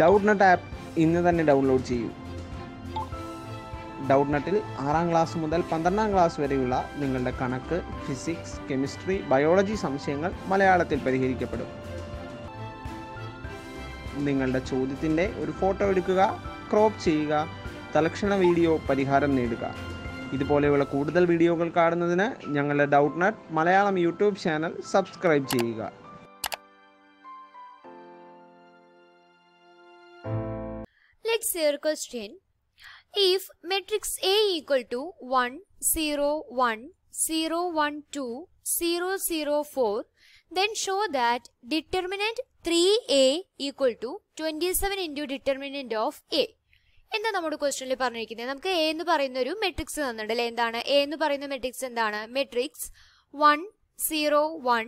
ഡൗട്ട്നട്ട് app ഇന്ന് തന്നെ download ചെയ്യൂ ഡൗട്ട്നട്ടിൽ ആറാം ക്ലാസ് മുതൽ പന്ത്രണ്ടാം ക്ലാസ് വരെയുള്ള നിങ്ങളുടെ കണക്ക് ഫിസിക്സ് കെമിസ്ട്രി ബയോളജി സംശയങ്ങൾ മലയാളത്തിൽ പരിഹരിക്കപ്പെടും നിങ്ങളുടെ ചോദ്യത്തിൻ്റെ ഒരു ഫോട്ടോ എടുക്കുക ക്രോപ്പ് ചെയ്യുക തലക്ഷണ വീഡിയോ പരിഹാരം നേടുക ഇതുപോലെയുള്ള കൂടുതൽ വീഡിയോകൾ കാണുന്നതിന് ഞങ്ങളുടെ Doubtnut Malayalam YouTube channel subscribe ചെയ്യുക Let's your question. If matrix A equal to 1, 0, 1, 0, 1, 2, 0, 0, 4, then show that determinant 3A equal to 27 into determinant of A. എന്താ നമ്മുടെ ക്വസ്റ്റനിൽ പറഞ്ഞിരിക്കുന്നത് നമുക്ക് എ എന്ന് പറയുന്ന ഒരു മെട്രിക്സ് തന്നിട്ടുണ്ട് അല്ലേ എന്താണ് എ എന്ന് പറയുന്ന മെട്രിക്സ് എന്താണ് matrix one zero one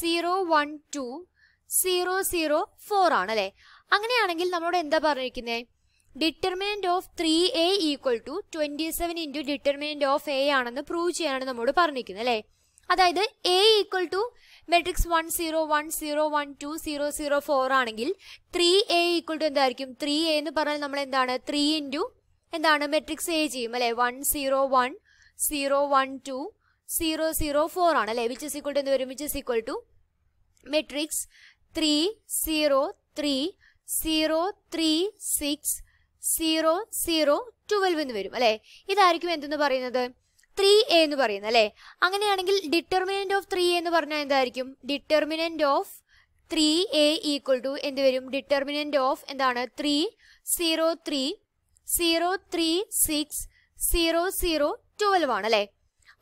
zero one two zero zero four ആണ് അല്ലേ അങ്ങനെയാണെങ്കിൽ നമ്മളോട് എന്താ പറഞ്ഞിരിക്കുന്നത് determinant of three A equal to twenty seven into determinant of A ആണെന്ന് പ്രൂവ് ചെയ്യാനാണ് നമ്മളോട് പറഞ്ഞിരിക്കുന്നത് അല്ലേ അതായത് A equal to matrix one zero one zero one two zero zero four ആണെങ്കിൽ ത്രീ എ ഈക്വൽ ടു എന്തായിരിക്കും ത്രീ എ എന്ന് പറഞ്ഞാൽ നമ്മൾ എന്താണ് ത്രീ ഇൻറ്റു എന്താണ് മെട്രിക്സ് എ ചെയ്യും അല്ലേ one zero one zero one two zero zero four ആണ് അല്ലേ വിച്ച് ഇസ് ഈക്വൽ ടു എന്ത് വരും which is equal to matrix three zero three zero three six zero zero twelve എന്ന് വരും അല്ലെ ഇതായിരിക്കും എന്തെന്ന് പറയുന്നത് ത്രീ എ എന്ന് പറയുന്നത് അല്ലെ അങ്ങനെയാണെങ്കിൽ ഡിറ്റർമിനന്റ് ഓഫ് ത്രീ എന്ന് പറഞ്ഞാൽ എന്തായിരിക്കും determinant of three A equal to എന്ത് വരും ഡിറ്റർമിനന്റ് ഓഫ് എന്താണ് three zero three zero three six zero zero twelve ആണ് അല്ലേ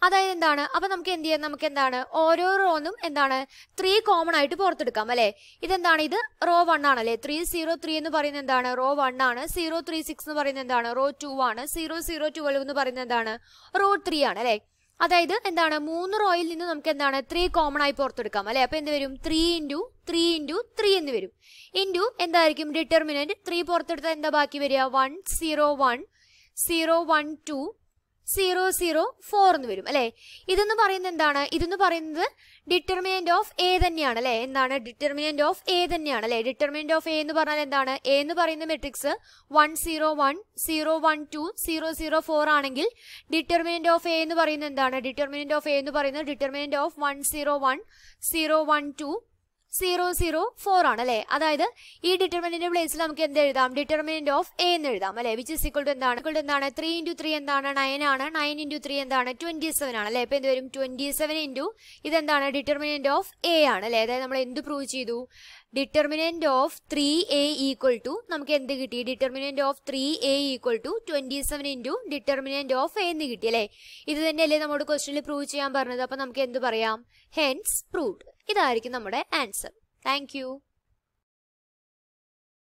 അതായത് എന്താണ് അപ്പൊ നമുക്ക് എന്ത് ചെയ്യാം നമുക്ക് എന്താണ് ഓരോ റോന്നും എന്താണ് ത്രീ കോമൺ ആയിട്ട് പുറത്തെടുക്കാം അല്ലെ ഇതെന്താണ് ഇത് റോ വൺ ആണ് അല്ലെ ത്രീ സീറോ ത്രീ എന്ന് പറയുന്നത് എന്താണ് റോ വൺ ആണ് സീറോ ത്രീ സിക്സ് എന്ന് പറയുന്നത് എന്താണ് റോ ടു ആണ് സീറോ സീറോ ട്വൽവ് എന്ന് പറയുന്നത് എന്താണ് റോ ത്രീ ആണ് അല്ലെ അതായത് എന്താണ് മൂന്ന് റോയിൽ നിന്ന് നമുക്ക് എന്താണ് ത്രീ കോമൺ ആയി പുറത്തെടുക്കാം അല്ലെ അപ്പൊ എന്ത് വരും three into three into three എന്ന് വരും ഇൻറ്റു എന്തായിരിക്കും ഡിറ്റർമിനന്റ് ത്രീ പുറത്തെടുത്താൽ എന്താ ബാക്കി വരിക one zero one zero one two zero zero four എന്ന് വരും അല്ലേ ഇതെന്ന് പറയുന്നത് എന്താണ് ഇതെന്ന് പറയുന്നത് ഡിറ്റർമിനന്റ് ഓഫ് എ തന്നെയാണ് അല്ലേ എന്താണ് ഡിറ്റർമിനന്റ് ഓഫ് എ തന്നെയാണ് അല്ലേ ഡിറ്റർമിനന്റ് ഓഫ് എ എന്ന് പറഞ്ഞാൽ എന്താണ് എ എന്ന് പറയുന്ന matrix one zero one zero one two zero zero four ആണെങ്കിൽ ഡിറ്റർമിനന്റ് ഓഫ് എ എന്ന് പറയുന്നത് എന്താണ് ഡിറ്റർമിനന്റ് ഓഫ് എ എന്ന് പറയുന്നത് determinant of one zero one zero one two zero zero four ആണ് അല്ലെ അതായത് ഈ ഡിറ്റർമിനന്റ് പ്ലേസിൽ നമുക്ക് എന്ത് എഴുതാം ഡിറ്റർമിനന്റ് ഓഫ് എ എന്ന് എഴുതാം അല്ലെ വിച്ച് ഇസ് ഇക്വൾ ടു എന്താണ് ഇക്വൾ എന്താണ് ത്രീ ഇൻറ്റു ത്രീ എന്താണ് നയൻ ആണ് നയൻ ഇൻറ്റു ത്രീ എന്താണ് ട്വന്റി സെവൻ ആണ് അല്ലെ ഇപ്പൊ എന്ത് വരും ട്വന്റി സെവൻ ഇൻറ്റു ഇതെന്താണ് ഡിറ്റർമിനന്റ് ഓഫ് എ ആണ് അല്ലെ അതായത് നമ്മൾ എന്ത് പ്രൂവ് ചെയ്തു determinant of three A equal to നമുക്ക് എന്ത് കിട്ടി determinant of three A equal to twenty seven into determinant of A എന്ന് കിട്ടി അല്ലേ ഇത് തന്നെയല്ലേ നമ്മുടെ ക്വസ്റ്റിനിൽ പ്രൂവ് ചെയ്യാൻ പറഞ്ഞത് അപ്പൊ നമുക്ക് എന്ത് പറയാം ഹെൻസ് പ്രൂവ്ഡ് ഇതായിരിക്കും നമ്മുടെ ആൻസർ താങ്ക്